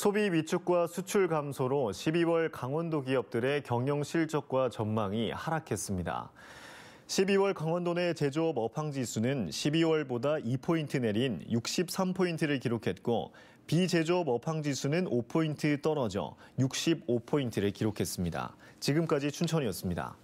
소비 위축과 수출 감소로 12월 강원도 기업들의 경영 실적과 전망이 하락했습니다. 12월 강원도 내 제조업 업황지수는 12월보다 2포인트 내린 63포인트를 기록했고 비제조업 업황지수는 5포인트 떨어져 65포인트를 기록했습니다. 지금까지 춘천이었습니다.